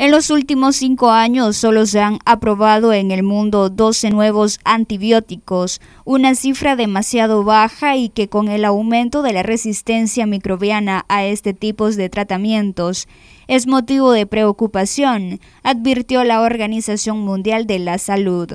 En los últimos cinco años solo se han aprobado en el mundo 12 nuevos antibióticos, una cifra demasiado baja y que con el aumento de la resistencia microbiana a este tipo de tratamientos es motivo de preocupación, advirtió la Organización Mundial de la Salud.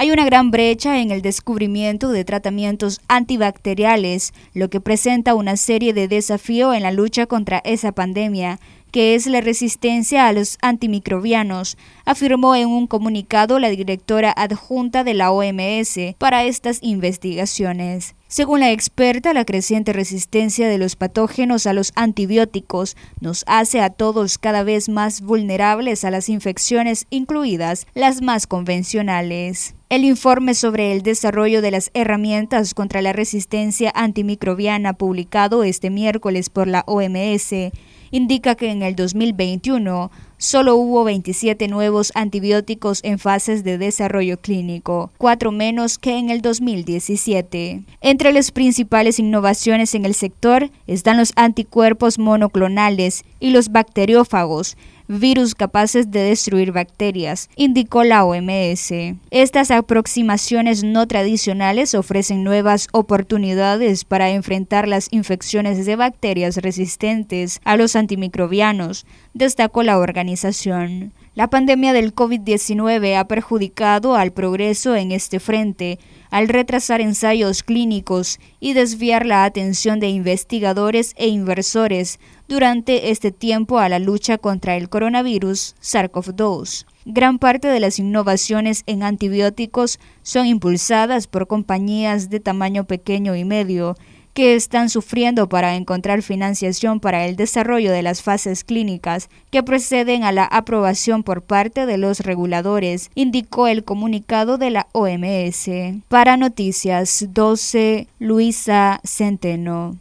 Hay una gran brecha en el descubrimiento de tratamientos antibacteriales, lo que presenta una serie de desafíos en la lucha contra esa pandemia, que es la resistencia a los antimicrobianos, afirmó en un comunicado la directora adjunta de la OMS para estas investigaciones. Según la experta, la creciente resistencia de los patógenos a los antibióticos nos hace a todos cada vez más vulnerables a las infecciones, incluidas las más convencionales. El informe sobre el desarrollo de las herramientas contra la resistencia antimicrobiana publicado este miércoles por la OMS indica que en el 2021 solo hubo 27 nuevos antibióticos en fases de desarrollo clínico, cuatro menos que en el 2017. Entre las principales innovaciones en el sector están los anticuerpos monoclonales y los bacteriófagos, virus capaces de destruir bacterias, indicó la OMS. Estas aproximaciones no tradicionales ofrecen nuevas oportunidades para enfrentar las infecciones de bacterias resistentes a los antimicrobianos, destacó la organización la pandemia del COVID-19 ha perjudicado al progreso en este frente, al retrasar ensayos clínicos y desviar la atención de investigadores e inversores durante este tiempo a la lucha contra el coronavirus SARS-CoV-2. Gran parte de las innovaciones en antibióticos son impulsadas por compañías de tamaño pequeño y medio, que están sufriendo para encontrar financiación para el desarrollo de las fases clínicas que preceden a la aprobación por parte de los reguladores, indicó el comunicado de la OMS. Para Noticias 12, Luisa Centeno.